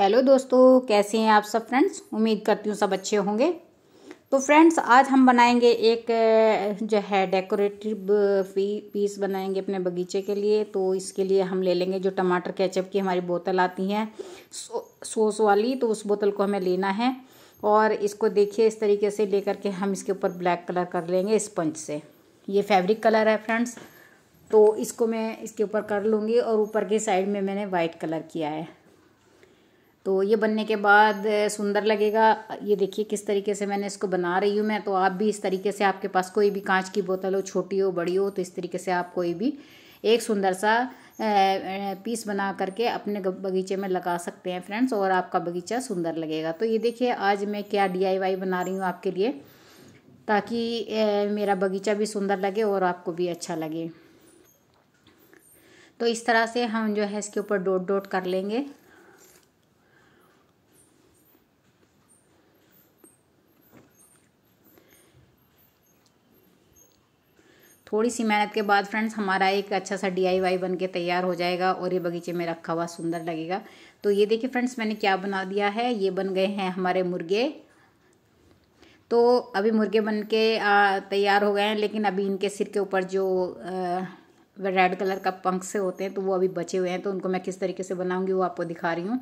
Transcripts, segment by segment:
hello दोस्तों कैसे हैं आप सब फ्रेंड्स उम्मीद करती हूँ सब अच्छे होंगे तो फ्रेंड्स आज हम बनाएंगे एक जो है डेकोरेटिव पीस बनाएंगे अपने बगीचे के लिए तो इसके लिए हम ले लेंगे जो टमाटर केचप की हमारी बोतल आती है सो, सोस वाली तो उस बोतल को हमें लेना है और इसको देखिए इस तरीके से लेकर के हम इसके ऊपर ब्लैक कलर कर लेंगे स्पंज से ये फैब्रिक कलर है फ्रेंड्स तो इसको मैं इसके ऊपर कर लूँगी और ऊपर की साइड में मैंने वाइट कलर किया है तो ये बनने के बाद सुंदर लगेगा ये देखिए किस तरीके से मैंने इसको बना रही हूँ मैं तो आप भी इस तरीके से आपके पास कोई भी कांच की बोतल हो छोटी हो बड़ी हो तो इस तरीके से आप कोई भी एक सुंदर सा पीस बना करके अपने बगीचे में लगा सकते हैं फ्रेंड्स और आपका बगीचा सुंदर लगेगा तो ये देखिए आज मैं क्या डी बना रही हूँ आपके लिए ताकि मेरा बगीचा भी सुंदर लगे और आपको भी अच्छा लगे तो इस तरह से हम जो है इसके ऊपर डोट डोट कर लेंगे थोड़ी सी मेहनत के बाद फ्रेंड्स हमारा एक अच्छा सा डी बन के तैयार हो जाएगा और ये बगीचे में रखा हुआ सुंदर लगेगा तो ये देखिए फ्रेंड्स मैंने क्या बना दिया है ये बन गए हैं हमारे मुर्गे तो अभी मुर्गे बन के तैयार हो गए हैं लेकिन अभी इनके सिर के ऊपर जो रेड कलर का पंख से होते हैं तो वो अभी बचे हुए हैं तो उनको मैं किस तरीके से बनाऊँगी वो आपको दिखा रही हूँ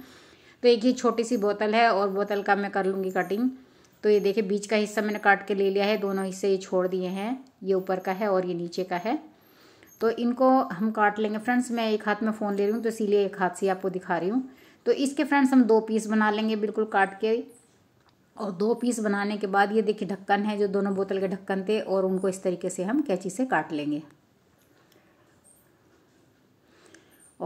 तो एक ही छोटी सी बोतल है और बोतल का मैं कर लूँगी कटिंग तो ये देखिए बीच का हिस्सा मैंने काट के ले लिया है दोनों हिस्से ये छोड़ दिए हैं ये ऊपर का है और ये नीचे का है तो इनको हम काट लेंगे फ्रेंड्स मैं एक हाथ में फ़ोन ले रही हूँ तो इसीलिए एक हाथ से आपको दिखा रही हूँ तो इसके फ्रेंड्स हम दो पीस बना लेंगे बिल्कुल काट के और दो पीस बनाने के बाद ये देखिए ढक्कन है जो दोनों बोतल के ढक्कन थे और उनको इस तरीके से हम कैची से काट लेंगे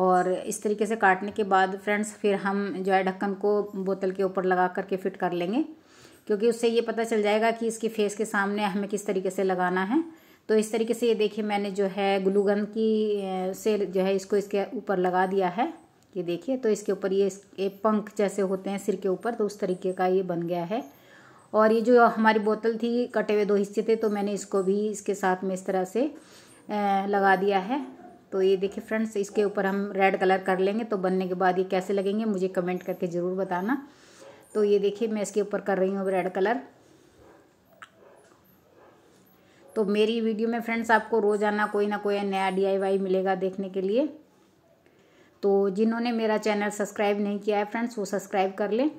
और इस तरीके से काटने के बाद फ्रेंड्स फिर हम जो है ढक्कन को बोतल के ऊपर लगा करके फिट कर लेंगे क्योंकि उससे ये पता चल जाएगा कि इसके फेस के सामने हमें किस तरीके से लगाना है तो इस तरीके से ये देखिए मैंने जो है ग्लूगन की से जो है इसको इसके ऊपर लगा दिया है ये देखिए तो इसके ऊपर ये एक पंख जैसे होते हैं सिर के ऊपर तो उस तरीके का ये बन गया है और ये जो हमारी बोतल थी कटे हुए दो हिस्से थे तो मैंने इसको भी इसके साथ में इस तरह से लगा दिया है तो ये देखिए फ्रेंड्स इसके ऊपर हम रेड कलर कर लेंगे तो बनने के बाद ये कैसे लगेंगे मुझे कमेंट करके ज़रूर बताना तो ये देखिए मैं इसके ऊपर कर रही हूँ रेड कलर तो मेरी वीडियो में फ्रेंड्स आपको रोज़ाना कोई ना कोई नया डी मिलेगा देखने के लिए तो जिन्होंने मेरा चैनल सब्सक्राइब नहीं किया है फ्रेंड्स वो सब्सक्राइब कर लें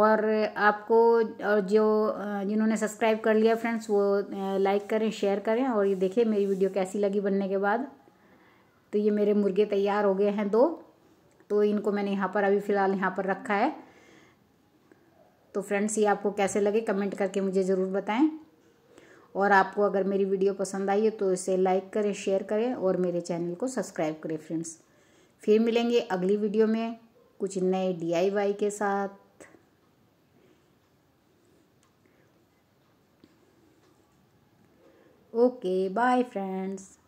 और आपको और जो जिन्होंने सब्सक्राइब कर लिया फ्रेंड्स वो लाइक करें शेयर करें और ये देखें मेरी वीडियो कैसी लगी बनने के बाद तो ये मेरे मुर्गे तैयार हो गए हैं दो तो इनको मैंने यहाँ पर अभी फ़िलहाल यहाँ पर रखा है तो फ्रेंड्स ये आपको कैसे लगे कमेंट करके मुझे ज़रूर बताएं और आपको अगर मेरी वीडियो पसंद आई है तो इसे लाइक करें शेयर करें और मेरे चैनल को सब्सक्राइब करें फ्रेंड्स फिर मिलेंगे अगली वीडियो में कुछ नए डी के साथ ओके बाय फ्रेंड्स